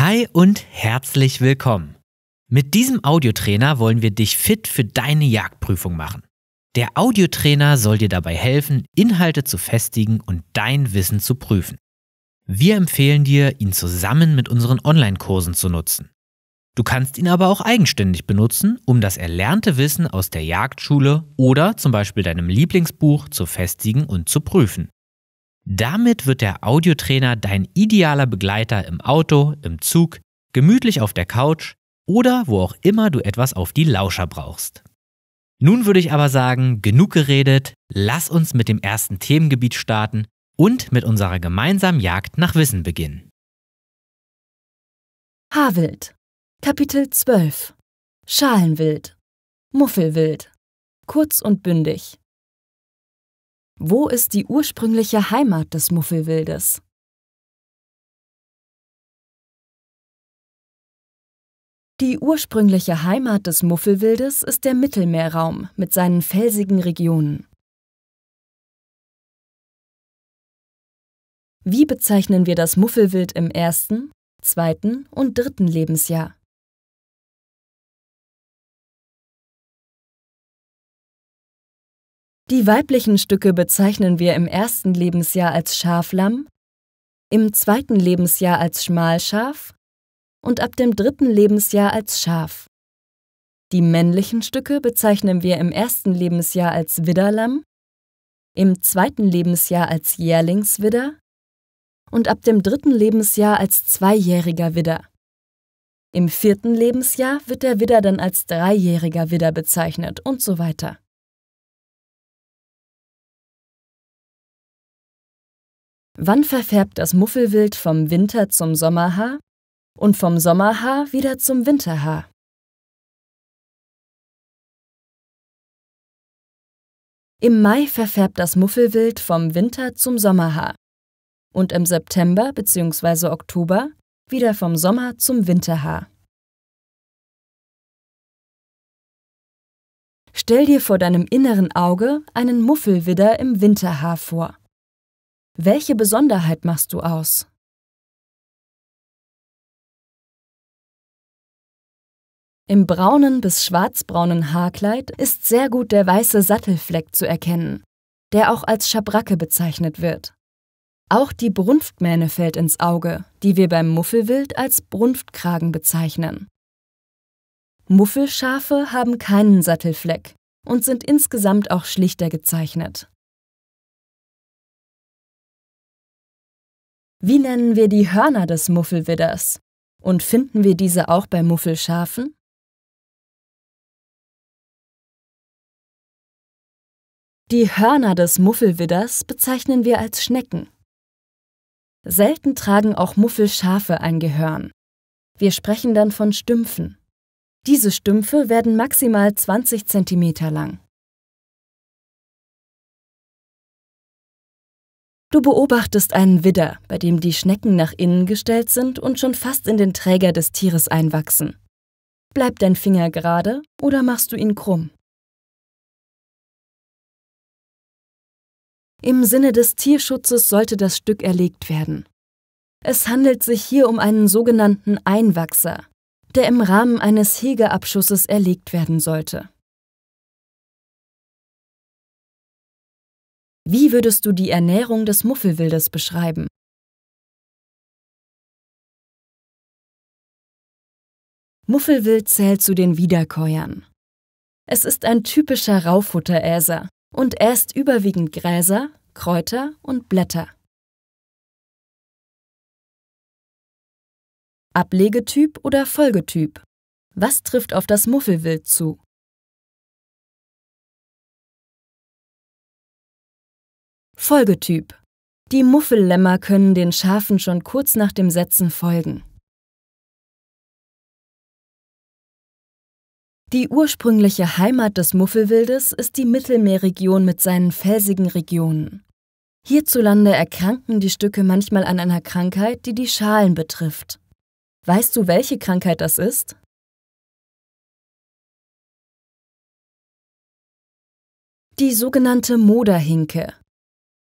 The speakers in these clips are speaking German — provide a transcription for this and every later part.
Hi und herzlich willkommen. Mit diesem Audiotrainer wollen wir dich fit für deine Jagdprüfung machen. Der Audiotrainer soll dir dabei helfen, Inhalte zu festigen und dein Wissen zu prüfen. Wir empfehlen dir, ihn zusammen mit unseren Online-Kursen zu nutzen. Du kannst ihn aber auch eigenständig benutzen, um das erlernte Wissen aus der Jagdschule oder zum Beispiel deinem Lieblingsbuch zu festigen und zu prüfen. Damit wird der Audiotrainer dein idealer Begleiter im Auto, im Zug, gemütlich auf der Couch oder wo auch immer du etwas auf die Lauscher brauchst. Nun würde ich aber sagen, genug geredet, lass uns mit dem ersten Themengebiet starten und mit unserer gemeinsamen Jagd nach Wissen beginnen. Haarwild Kapitel 12 Schalenwild Muffelwild Kurz und bündig wo ist die ursprüngliche Heimat des Muffelwildes? Die ursprüngliche Heimat des Muffelwildes ist der Mittelmeerraum mit seinen felsigen Regionen. Wie bezeichnen wir das Muffelwild im ersten, zweiten und dritten Lebensjahr? Die weiblichen Stücke bezeichnen wir im ersten Lebensjahr als Schaflamm, im zweiten Lebensjahr als Schmalschaf und ab dem dritten Lebensjahr als Schaf. Die männlichen Stücke bezeichnen wir im ersten Lebensjahr als Widderlamm, im zweiten Lebensjahr als Jährlingswidder und ab dem dritten Lebensjahr als zweijähriger Widder. Im vierten Lebensjahr wird der Widder dann als dreijähriger Widder bezeichnet und so weiter. Wann verfärbt das Muffelwild vom Winter zum Sommerhaar und vom Sommerhaar wieder zum Winterhaar? Im Mai verfärbt das Muffelwild vom Winter zum Sommerhaar und im September bzw. Oktober wieder vom Sommer zum Winterhaar. Stell dir vor deinem inneren Auge einen Muffelwidder im Winterhaar vor. Welche Besonderheit machst du aus? Im braunen bis schwarzbraunen Haarkleid ist sehr gut der weiße Sattelfleck zu erkennen, der auch als Schabracke bezeichnet wird. Auch die Brunftmähne fällt ins Auge, die wir beim Muffelwild als Brunftkragen bezeichnen. Muffelschafe haben keinen Sattelfleck und sind insgesamt auch schlichter gezeichnet. Wie nennen wir die Hörner des Muffelwidders? Und finden wir diese auch bei Muffelschafen? Die Hörner des Muffelwidders bezeichnen wir als Schnecken. Selten tragen auch Muffelschafe ein Gehörn. Wir sprechen dann von Stümpfen. Diese Stümpfe werden maximal 20 cm lang. Du beobachtest einen Widder, bei dem die Schnecken nach innen gestellt sind und schon fast in den Träger des Tieres einwachsen. Bleibt dein Finger gerade oder machst du ihn krumm? Im Sinne des Tierschutzes sollte das Stück erlegt werden. Es handelt sich hier um einen sogenannten Einwachser, der im Rahmen eines Hegeabschusses erlegt werden sollte. Wie würdest du die Ernährung des Muffelwildes beschreiben? Muffelwild zählt zu den Wiederkäuern. Es ist ein typischer Raufutteräser und äst überwiegend Gräser, Kräuter und Blätter. Ablegetyp oder Folgetyp? Was trifft auf das Muffelwild zu? Folgetyp. Die Muffellämmer können den Schafen schon kurz nach dem Setzen folgen. Die ursprüngliche Heimat des Muffelwildes ist die Mittelmeerregion mit seinen felsigen Regionen. Hierzulande erkranken die Stücke manchmal an einer Krankheit, die die Schalen betrifft. Weißt du, welche Krankheit das ist? Die sogenannte Moderhinke.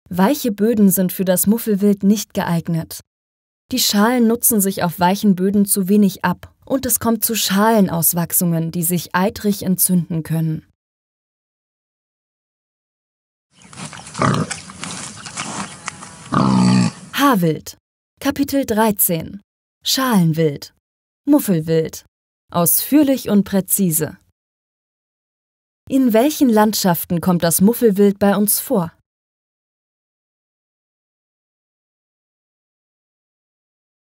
Weiche Böden sind für das Muffelwild nicht geeignet. Die Schalen nutzen sich auf weichen Böden zu wenig ab und es kommt zu Schalenauswachsungen, die sich eitrig entzünden können. Haarwild Kapitel 13 Schalenwild Muffelwild Ausführlich und präzise In welchen Landschaften kommt das Muffelwild bei uns vor?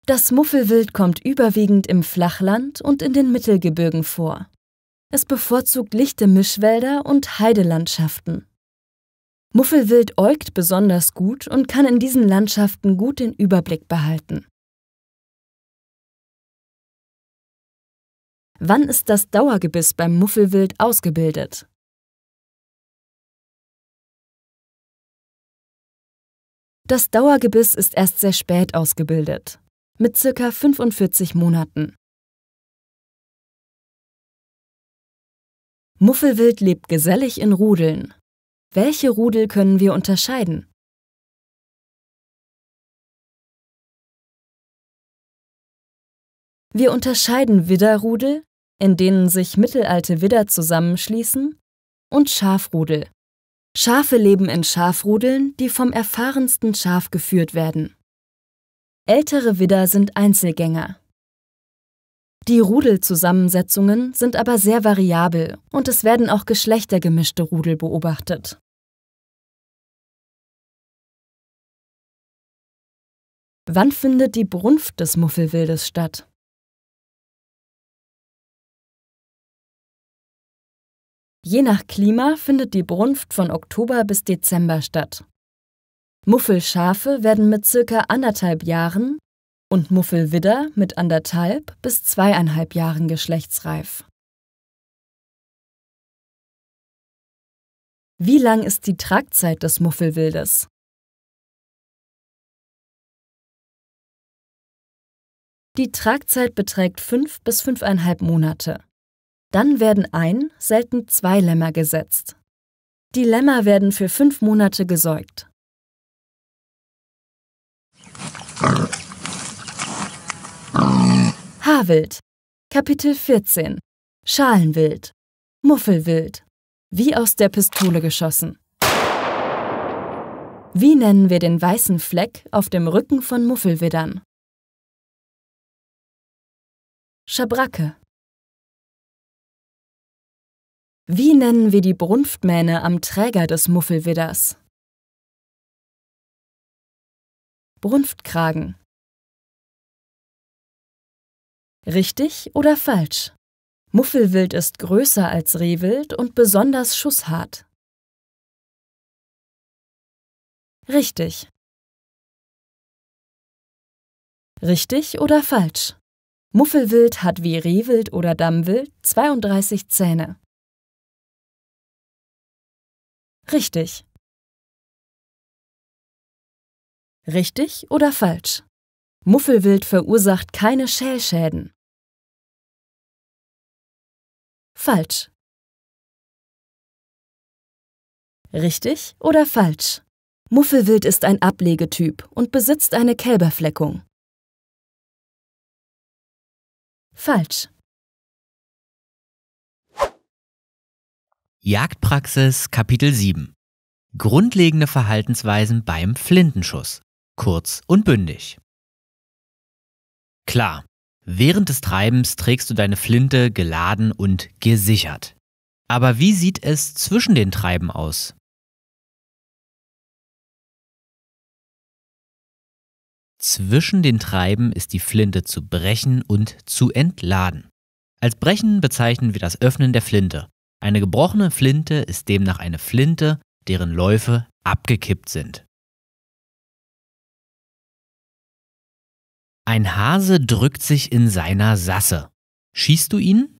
Das Muffelwild kommt überwiegend im Flachland und in den Mittelgebirgen vor. Es bevorzugt lichte Mischwälder und Heidelandschaften. Muffelwild äugt besonders gut und kann in diesen Landschaften gut den Überblick behalten. Wann ist das Dauergebiss beim Muffelwild ausgebildet? Das Dauergebiss ist erst sehr spät ausgebildet mit ca. 45 Monaten. Muffelwild lebt gesellig in Rudeln. Welche Rudel können wir unterscheiden? Wir unterscheiden Widderrudel, in denen sich mittelalte Widder zusammenschließen, und Schafrudel. Schafe leben in Schafrudeln, die vom erfahrensten Schaf geführt werden. Ältere Widder sind Einzelgänger. Die Rudelzusammensetzungen sind aber sehr variabel und es werden auch geschlechtergemischte Rudel beobachtet. Wann findet die Brunft des Muffelwildes statt? Je nach Klima findet die Brunft von Oktober bis Dezember statt. Muffelschafe werden mit circa anderthalb Jahren und Muffelwidder mit anderthalb bis zweieinhalb Jahren geschlechtsreif. Wie lang ist die Tragzeit des Muffelwildes? Die Tragzeit beträgt fünf bis fünfeinhalb Monate. Dann werden ein, selten zwei Lämmer gesetzt. Die Lämmer werden für fünf Monate gesäugt. Garwild. Kapitel 14. Schalenwild. Muffelwild. Wie aus der Pistole geschossen. Wie nennen wir den weißen Fleck auf dem Rücken von Muffelwiddern? Schabracke. Wie nennen wir die Brunftmähne am Träger des Muffelwidders? Brunftkragen. Richtig oder falsch? Muffelwild ist größer als Rehwild und besonders schusshart. Richtig. Richtig oder falsch? Muffelwild hat wie Rehwild oder Dammwild 32 Zähne. Richtig. Richtig oder falsch? Muffelwild verursacht keine Schälschäden. Falsch. Richtig oder falsch? Muffelwild ist ein Ablegetyp und besitzt eine Kälberfleckung. Falsch. Jagdpraxis Kapitel 7 Grundlegende Verhaltensweisen beim Flintenschuss. Kurz und bündig. Klar, Während des Treibens trägst du deine Flinte geladen und gesichert. Aber wie sieht es zwischen den Treiben aus? Zwischen den Treiben ist die Flinte zu brechen und zu entladen. Als Brechen bezeichnen wir das Öffnen der Flinte. Eine gebrochene Flinte ist demnach eine Flinte, deren Läufe abgekippt sind. Ein Hase drückt sich in seiner Sasse. Schießt du ihn?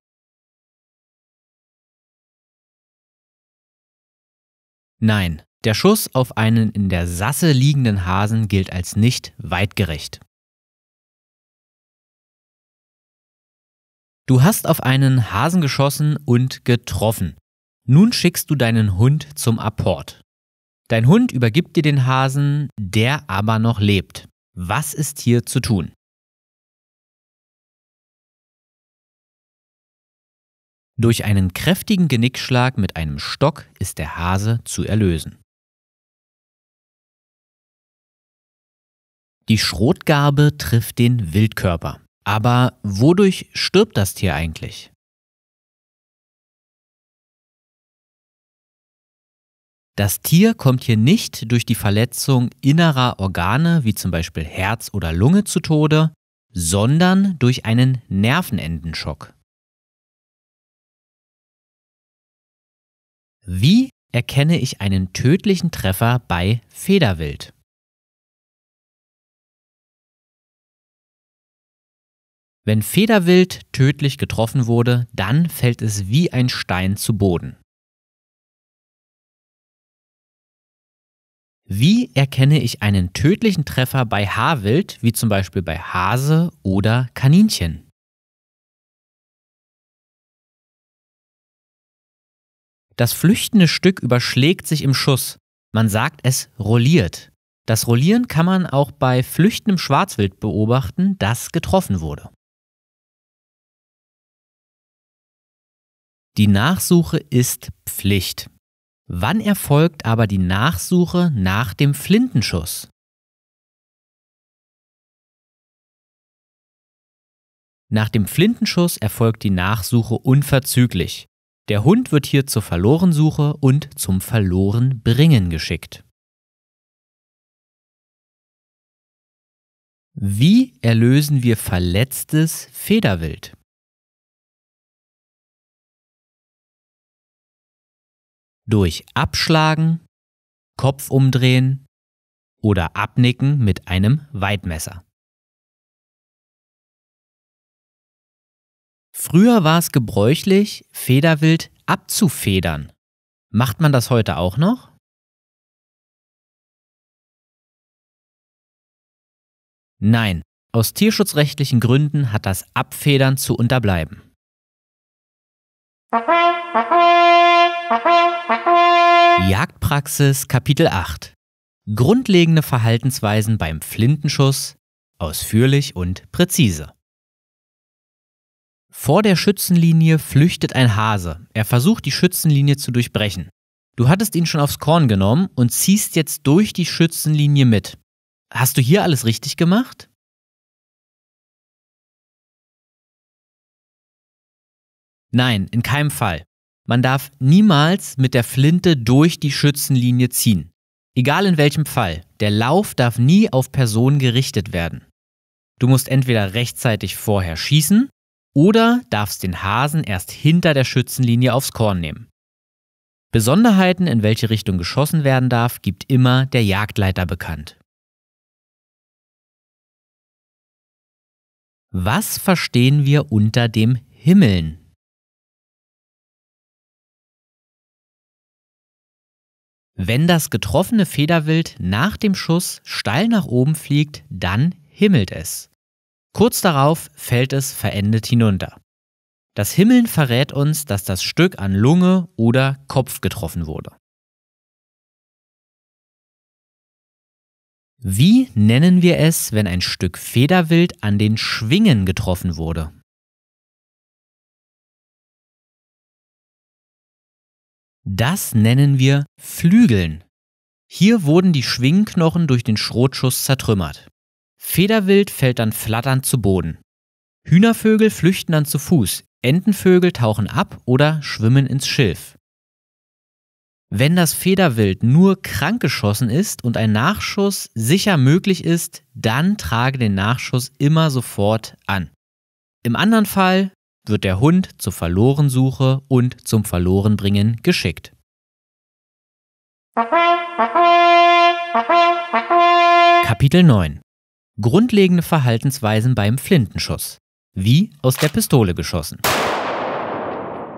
Nein, der Schuss auf einen in der Sasse liegenden Hasen gilt als nicht weitgerecht. Du hast auf einen Hasen geschossen und getroffen. Nun schickst du deinen Hund zum Apport. Dein Hund übergibt dir den Hasen, der aber noch lebt. Was ist hier zu tun? Durch einen kräftigen Genickschlag mit einem Stock ist der Hase zu erlösen. Die Schrotgarbe trifft den Wildkörper. Aber wodurch stirbt das Tier eigentlich? Das Tier kommt hier nicht durch die Verletzung innerer Organe wie zum Beispiel Herz oder Lunge zu Tode, sondern durch einen Nervenendenschock. Wie erkenne ich einen tödlichen Treffer bei Federwild? Wenn Federwild tödlich getroffen wurde, dann fällt es wie ein Stein zu Boden. Wie erkenne ich einen tödlichen Treffer bei Haarwild, wie zum Beispiel bei Hase oder Kaninchen? Das flüchtende Stück überschlägt sich im Schuss. Man sagt, es rolliert. Das Rollieren kann man auch bei flüchtendem Schwarzwild beobachten, das getroffen wurde. Die Nachsuche ist Pflicht. Wann erfolgt aber die Nachsuche nach dem Flintenschuss? Nach dem Flintenschuss erfolgt die Nachsuche unverzüglich. Der Hund wird hier zur Verlorensuche und zum Verlorenbringen geschickt. Wie erlösen wir verletztes Federwild? durch Abschlagen, Kopf umdrehen oder Abnicken mit einem Weitmesser. Früher war es gebräuchlich, Federwild abzufedern. Macht man das heute auch noch? Nein, aus tierschutzrechtlichen Gründen hat das Abfedern zu unterbleiben. Jagdpraxis Kapitel 8 Grundlegende Verhaltensweisen beim Flintenschuss ausführlich und präzise. Vor der Schützenlinie flüchtet ein Hase. Er versucht, die Schützenlinie zu durchbrechen. Du hattest ihn schon aufs Korn genommen und ziehst jetzt durch die Schützenlinie mit. Hast du hier alles richtig gemacht? Nein, in keinem Fall. Man darf niemals mit der Flinte durch die Schützenlinie ziehen. Egal in welchem Fall, der Lauf darf nie auf Personen gerichtet werden. Du musst entweder rechtzeitig vorher schießen oder darfst den Hasen erst hinter der Schützenlinie aufs Korn nehmen. Besonderheiten, in welche Richtung geschossen werden darf, gibt immer der Jagdleiter bekannt. Was verstehen wir unter dem Himmeln? Wenn das getroffene Federwild nach dem Schuss steil nach oben fliegt, dann himmelt es. Kurz darauf fällt es verendet hinunter. Das Himmeln verrät uns, dass das Stück an Lunge oder Kopf getroffen wurde. Wie nennen wir es, wenn ein Stück Federwild an den Schwingen getroffen wurde? Das nennen wir Flügeln. Hier wurden die Schwingenknochen durch den Schrotschuss zertrümmert. Federwild fällt dann flatternd zu Boden. Hühnervögel flüchten dann zu Fuß, Entenvögel tauchen ab oder schwimmen ins Schilf. Wenn das Federwild nur krank geschossen ist und ein Nachschuss sicher möglich ist, dann trage den Nachschuss immer sofort an. Im anderen Fall wird der Hund zur Verlorensuche und zum Verlorenbringen geschickt. Kapitel 9 Grundlegende Verhaltensweisen beim Flintenschuss. Wie aus der Pistole geschossen.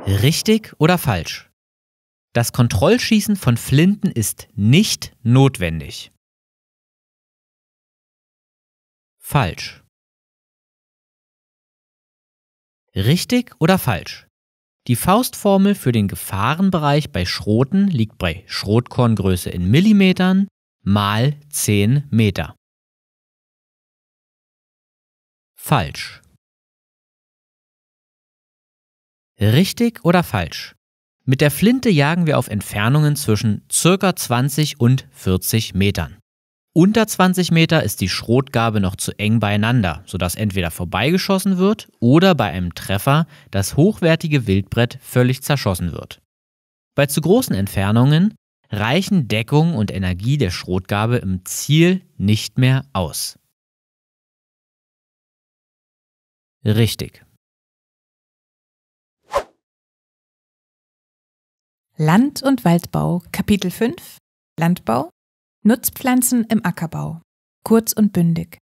Richtig oder falsch? Das Kontrollschießen von Flinten ist nicht notwendig. Falsch. Richtig oder falsch? Die Faustformel für den Gefahrenbereich bei Schroten liegt bei Schrotkorngröße in Millimetern mal 10 Meter. Falsch. Richtig oder falsch? Mit der Flinte jagen wir auf Entfernungen zwischen ca. 20 und 40 Metern. Unter 20 Meter ist die Schrotgabe noch zu eng beieinander, sodass entweder vorbeigeschossen wird oder bei einem Treffer das hochwertige Wildbrett völlig zerschossen wird. Bei zu großen Entfernungen reichen Deckung und Energie der Schrotgabe im Ziel nicht mehr aus. Richtig. Land- und Waldbau Kapitel 5 Landbau Nutzpflanzen im Ackerbau. Kurz und bündig.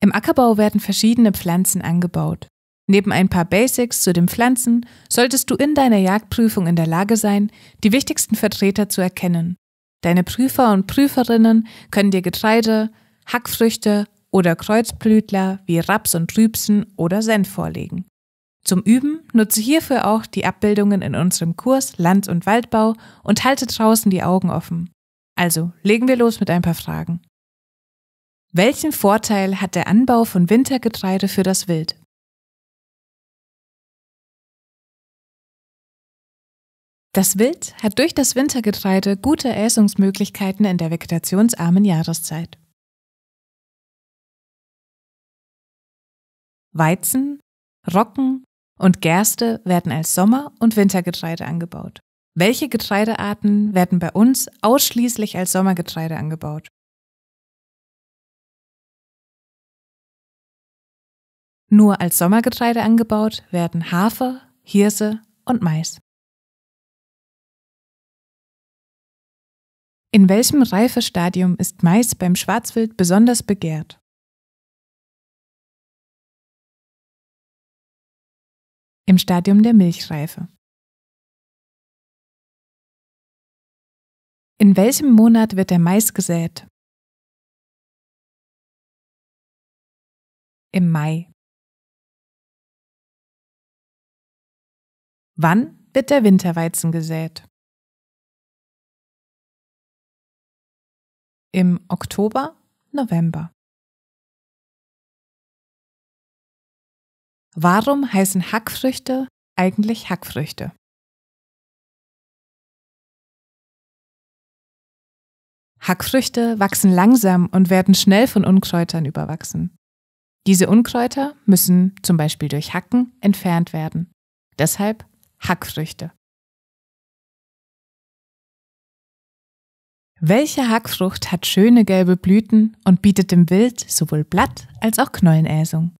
Im Ackerbau werden verschiedene Pflanzen angebaut. Neben ein paar Basics zu den Pflanzen solltest du in deiner Jagdprüfung in der Lage sein, die wichtigsten Vertreter zu erkennen. Deine Prüfer und Prüferinnen können dir Getreide, Hackfrüchte oder Kreuzblütler wie Raps und Rübsen oder Senf vorlegen. Zum Üben nutze hierfür auch die Abbildungen in unserem Kurs Land- und Waldbau und halte draußen die Augen offen. Also legen wir los mit ein paar Fragen. Welchen Vorteil hat der Anbau von Wintergetreide für das Wild? Das Wild hat durch das Wintergetreide gute Äsungsmöglichkeiten in der vegetationsarmen Jahreszeit. Weizen, Rocken und Gerste werden als Sommer- und Wintergetreide angebaut. Welche Getreidearten werden bei uns ausschließlich als Sommergetreide angebaut? Nur als Sommergetreide angebaut werden Hafer, Hirse und Mais. In welchem Reifestadium ist Mais beim Schwarzwild besonders begehrt? Im Stadium der Milchreife. In welchem Monat wird der Mais gesät? Im Mai. Wann wird der Winterweizen gesät? Im Oktober, November. Warum heißen Hackfrüchte eigentlich Hackfrüchte? Hackfrüchte wachsen langsam und werden schnell von Unkräutern überwachsen. Diese Unkräuter müssen zum Beispiel durch Hacken entfernt werden. Deshalb Hackfrüchte. Welche Hackfrucht hat schöne gelbe Blüten und bietet dem Wild sowohl Blatt als auch Knollenäsung?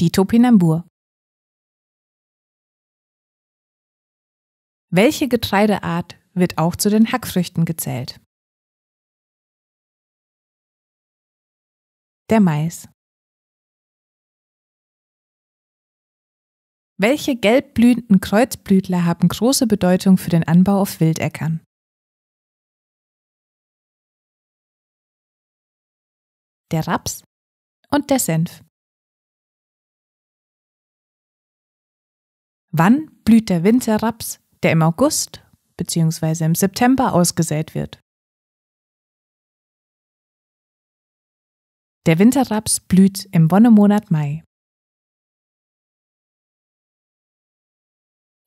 Die Topinambur. Welche Getreideart wird auch zu den Hackfrüchten gezählt? Der Mais. Welche gelbblühenden Kreuzblütler haben große Bedeutung für den Anbau auf Wildäckern? Der Raps und der Senf. Wann blüht der Winterraps der im August bzw. im September ausgesät wird. Der Winterraps blüht im Wonnemonat Mai.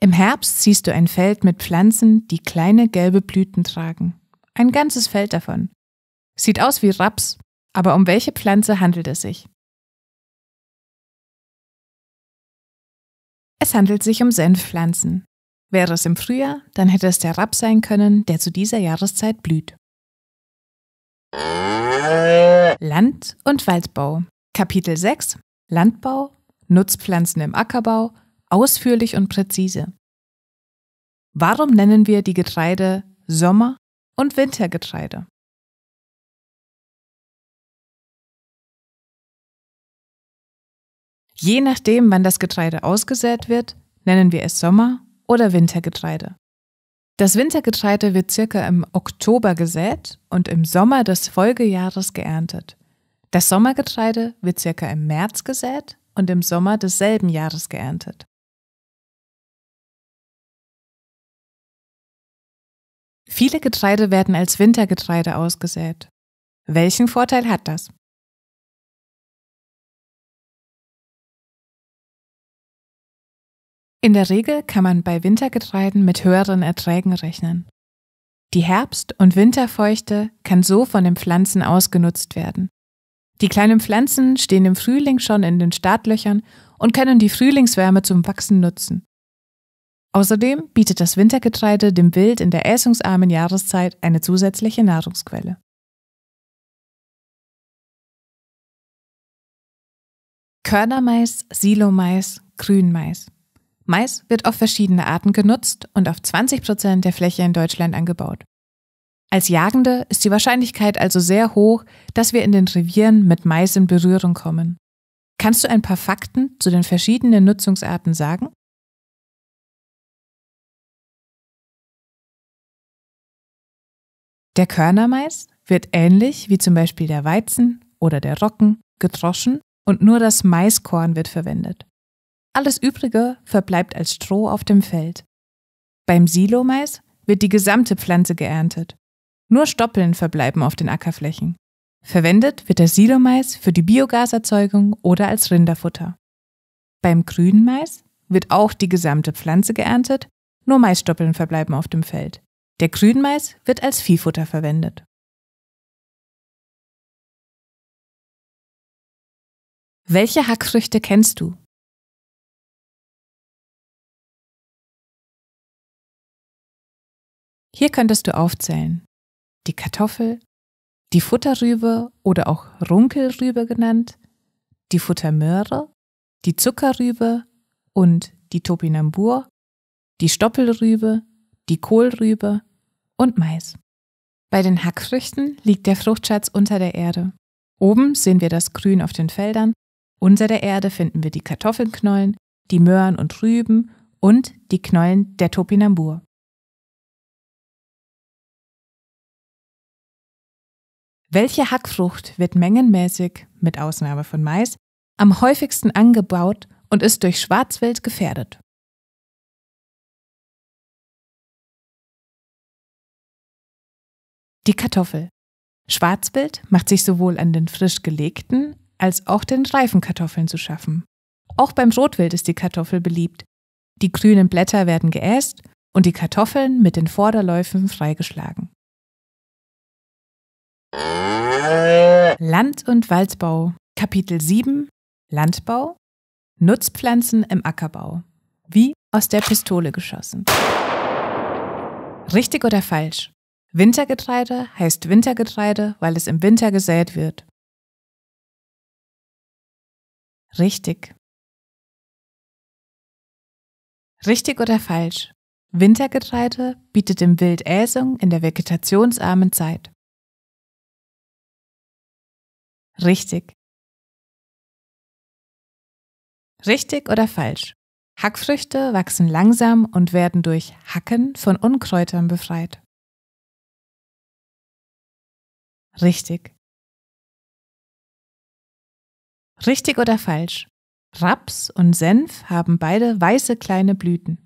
Im Herbst siehst du ein Feld mit Pflanzen, die kleine gelbe Blüten tragen. Ein ganzes Feld davon. Sieht aus wie Raps, aber um welche Pflanze handelt es sich? Es handelt sich um Senfpflanzen. Wäre es im Frühjahr, dann hätte es der Raps sein können, der zu dieser Jahreszeit blüht. Land- und Waldbau. Kapitel 6 Landbau, Nutzpflanzen im Ackerbau, ausführlich und präzise. Warum nennen wir die Getreide Sommer- und Wintergetreide? Je nachdem, wann das Getreide ausgesät wird, nennen wir es Sommer- oder Wintergetreide. Das Wintergetreide wird circa im Oktober gesät und im Sommer des Folgejahres geerntet. Das Sommergetreide wird circa im März gesät und im Sommer desselben Jahres geerntet. Viele Getreide werden als Wintergetreide ausgesät. Welchen Vorteil hat das? In der Regel kann man bei Wintergetreiden mit höheren Erträgen rechnen. Die Herbst- und Winterfeuchte kann so von den Pflanzen ausgenutzt werden. Die kleinen Pflanzen stehen im Frühling schon in den Startlöchern und können die Frühlingswärme zum Wachsen nutzen. Außerdem bietet das Wintergetreide dem Wild in der äsungsarmen Jahreszeit eine zusätzliche Nahrungsquelle. Körnermais, Silomais, Grünmais. Mais wird auf verschiedene Arten genutzt und auf 20 Prozent der Fläche in Deutschland angebaut. Als Jagende ist die Wahrscheinlichkeit also sehr hoch, dass wir in den Revieren mit Mais in Berührung kommen. Kannst du ein paar Fakten zu den verschiedenen Nutzungsarten sagen? Der Körnermais wird ähnlich wie zum Beispiel der Weizen oder der Rocken gedroschen und nur das Maiskorn wird verwendet. Alles Übrige verbleibt als Stroh auf dem Feld. Beim Silomais wird die gesamte Pflanze geerntet. Nur Stoppeln verbleiben auf den Ackerflächen. Verwendet wird das Silomais für die Biogaserzeugung oder als Rinderfutter. Beim grünen Mais wird auch die gesamte Pflanze geerntet, nur Maisstoppeln verbleiben auf dem Feld. Der Grünmais wird als Viehfutter verwendet. Welche Hackfrüchte kennst du? Hier könntest du aufzählen. Die Kartoffel, die Futterrübe oder auch Runkelrübe genannt, die Futtermöhre, die Zuckerrübe und die Topinambur, die Stoppelrübe, die Kohlrübe und Mais. Bei den Hackfrüchten liegt der Fruchtschatz unter der Erde. Oben sehen wir das Grün auf den Feldern, unter der Erde finden wir die Kartoffelknollen, die Möhren und Rüben und die Knollen der Topinambur. Welche Hackfrucht wird mengenmäßig, mit Ausnahme von Mais, am häufigsten angebaut und ist durch Schwarzwild gefährdet? Die Kartoffel. Schwarzwild macht sich sowohl an den frisch gelegten als auch den reifen Kartoffeln zu schaffen. Auch beim Rotwild ist die Kartoffel beliebt. Die grünen Blätter werden geäst und die Kartoffeln mit den Vorderläufen freigeschlagen. Land- und Waldbau Kapitel 7 Landbau Nutzpflanzen im Ackerbau. Wie aus der Pistole geschossen. Richtig oder falsch? Wintergetreide heißt Wintergetreide, weil es im Winter gesät wird. Richtig. Richtig oder falsch? Wintergetreide bietet dem Wild Äsung in der vegetationsarmen Zeit. Richtig. Richtig oder falsch? Hackfrüchte wachsen langsam und werden durch Hacken von Unkräutern befreit. Richtig. Richtig oder falsch? Raps und Senf haben beide weiße kleine Blüten.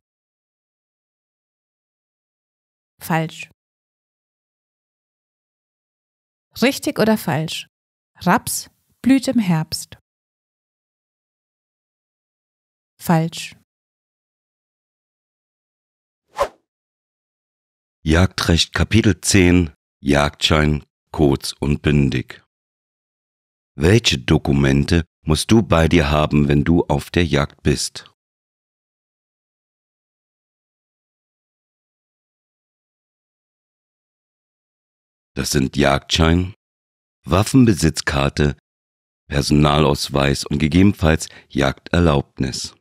Falsch. Richtig oder falsch? Raps blüht im Herbst. Falsch. Jagdrecht Kapitel 10 Jagdschein kurz und bündig. Welche Dokumente musst du bei dir haben, wenn du auf der Jagd bist? Das sind Jagdschein, Waffenbesitzkarte, Personalausweis und gegebenenfalls Jagderlaubnis.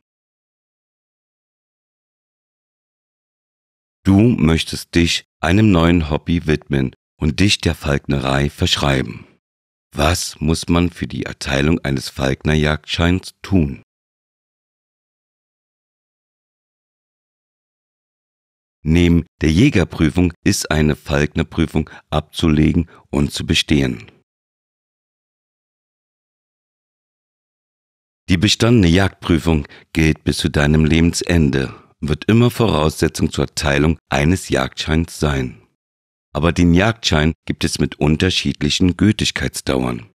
Du möchtest dich einem neuen Hobby widmen und dich der Falknerei verschreiben. Was muss man für die Erteilung eines Falknerjagdscheins tun? Neben der Jägerprüfung ist eine Falknerprüfung abzulegen und zu bestehen. Die bestandene Jagdprüfung gilt bis zu deinem Lebensende und wird immer Voraussetzung zur Erteilung eines Jagdscheins sein. Aber den Jagdschein gibt es mit unterschiedlichen Gültigkeitsdauern.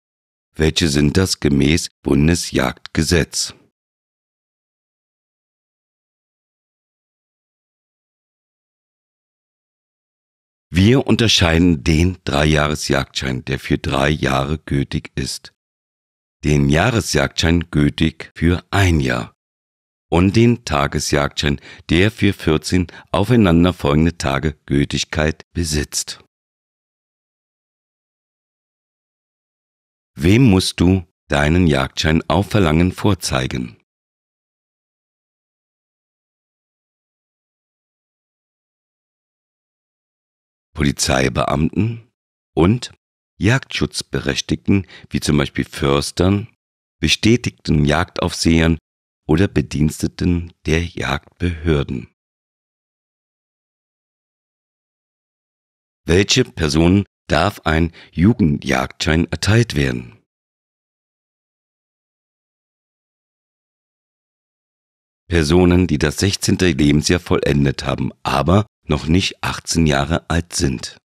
Welche sind das gemäß Bundesjagdgesetz? Wir unterscheiden den Dreijahresjagdschein, der für drei Jahre gültig ist, den Jahresjagdschein gültig für ein Jahr und den Tagesjagdschein, der für 14 aufeinanderfolgende Tage Gültigkeit besitzt. Wem musst du deinen Jagdschein auf Verlangen vorzeigen? Polizeibeamten und Jagdschutzberechtigten wie zum Beispiel Förstern, bestätigten Jagdaufsehern oder Bediensteten der Jagdbehörden. Welche Personen darf ein Jugendjagdschein erteilt werden? Personen, die das 16. Lebensjahr vollendet haben, aber noch nicht 18 Jahre alt sind.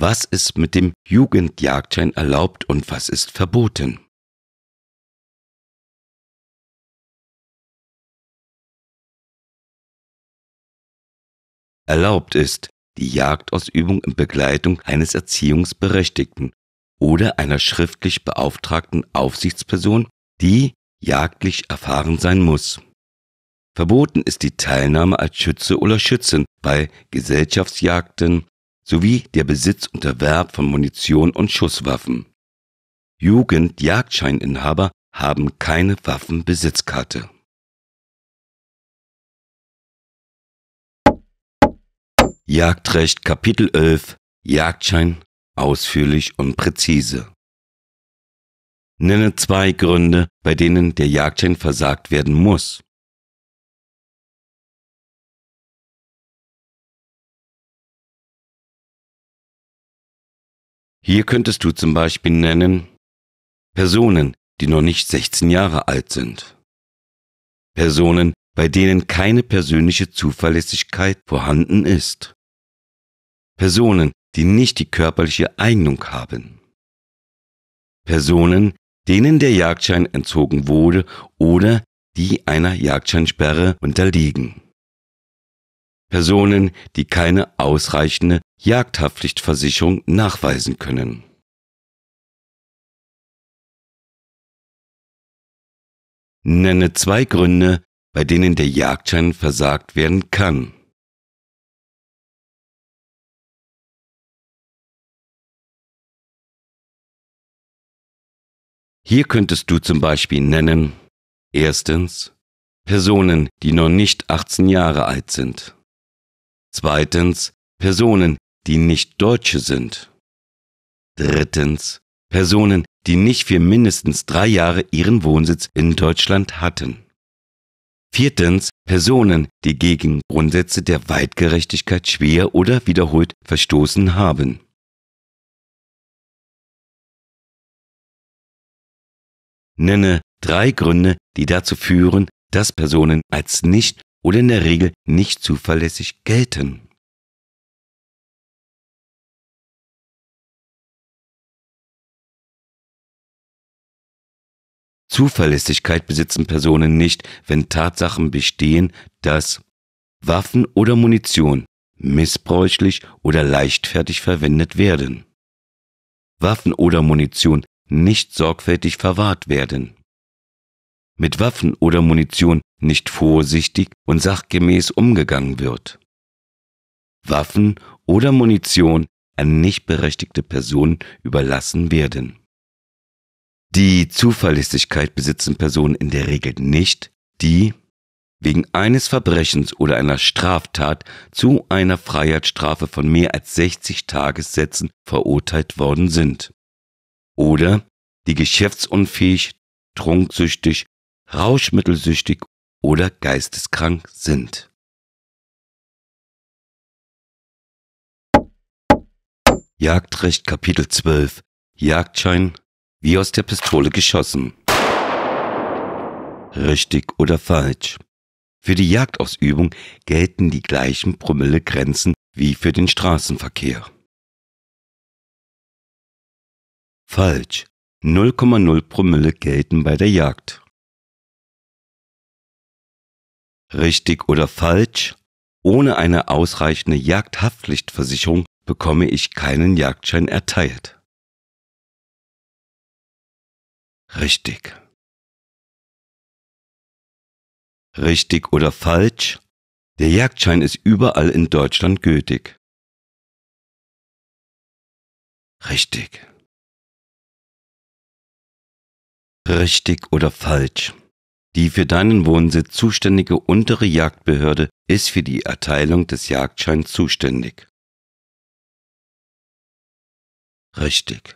was ist mit dem Jugendjagdschein erlaubt und was ist verboten. Erlaubt ist die Jagdausübung in Begleitung eines Erziehungsberechtigten oder einer schriftlich beauftragten Aufsichtsperson, die jagdlich erfahren sein muss. Verboten ist die Teilnahme als Schütze oder Schützen bei Gesellschaftsjagden, sowie der Besitz und Erwerb von Munition und Schusswaffen. Jugendjagdscheininhaber haben keine Waffenbesitzkarte. Jagdrecht Kapitel 11 Jagdschein ausführlich und präzise. Nenne zwei Gründe, bei denen der Jagdschein versagt werden muss. Hier könntest du zum Beispiel nennen Personen, die noch nicht 16 Jahre alt sind. Personen, bei denen keine persönliche Zuverlässigkeit vorhanden ist. Personen, die nicht die körperliche Eignung haben. Personen, denen der Jagdschein entzogen wurde oder die einer Jagdscheinsperre unterliegen. Personen, die keine ausreichende Jagdhaftpflichtversicherung nachweisen können Nenne zwei Gründe, bei denen der Jagdschein versagt werden kann. Hier könntest du zum Beispiel nennen erstens Personen, die noch nicht 18 Jahre alt sind. Zweitens Personen, die nicht Deutsche sind. Drittens Personen, die nicht für mindestens drei Jahre ihren Wohnsitz in Deutschland hatten. Viertens Personen, die gegen Grundsätze der Weitgerechtigkeit schwer oder wiederholt verstoßen haben. Nenne drei Gründe, die dazu führen, dass Personen als nicht oder in der Regel nicht zuverlässig gelten. Zuverlässigkeit besitzen Personen nicht, wenn Tatsachen bestehen, dass Waffen oder Munition missbräuchlich oder leichtfertig verwendet werden, Waffen oder Munition nicht sorgfältig verwahrt werden, mit Waffen oder Munition nicht vorsichtig und sachgemäß umgegangen wird. Waffen oder Munition an nicht berechtigte Personen überlassen werden. Die Zuverlässigkeit besitzen Personen in der Regel nicht, die wegen eines Verbrechens oder einer Straftat zu einer Freiheitsstrafe von mehr als 60 Tagessätzen verurteilt worden sind. Oder die geschäftsunfähig, trunksüchtig, rauschmittelsüchtig oder geisteskrank sind. Jagdrecht Kapitel 12 Jagdschein wie aus der Pistole geschossen. Richtig oder falsch. Für die Jagdausübung gelten die gleichen Promillegrenzen wie für den Straßenverkehr. Falsch. 0,0 Promille gelten bei der Jagd richtig oder falsch, ohne eine ausreichende Jagdhaftpflichtversicherung bekomme ich keinen Jagdschein erteilt. Richtig. Richtig oder falsch, der Jagdschein ist überall in Deutschland gültig. Richtig. Richtig oder falsch. Die für deinen Wohnsitz zuständige untere Jagdbehörde ist für die Erteilung des Jagdscheins zuständig. Richtig.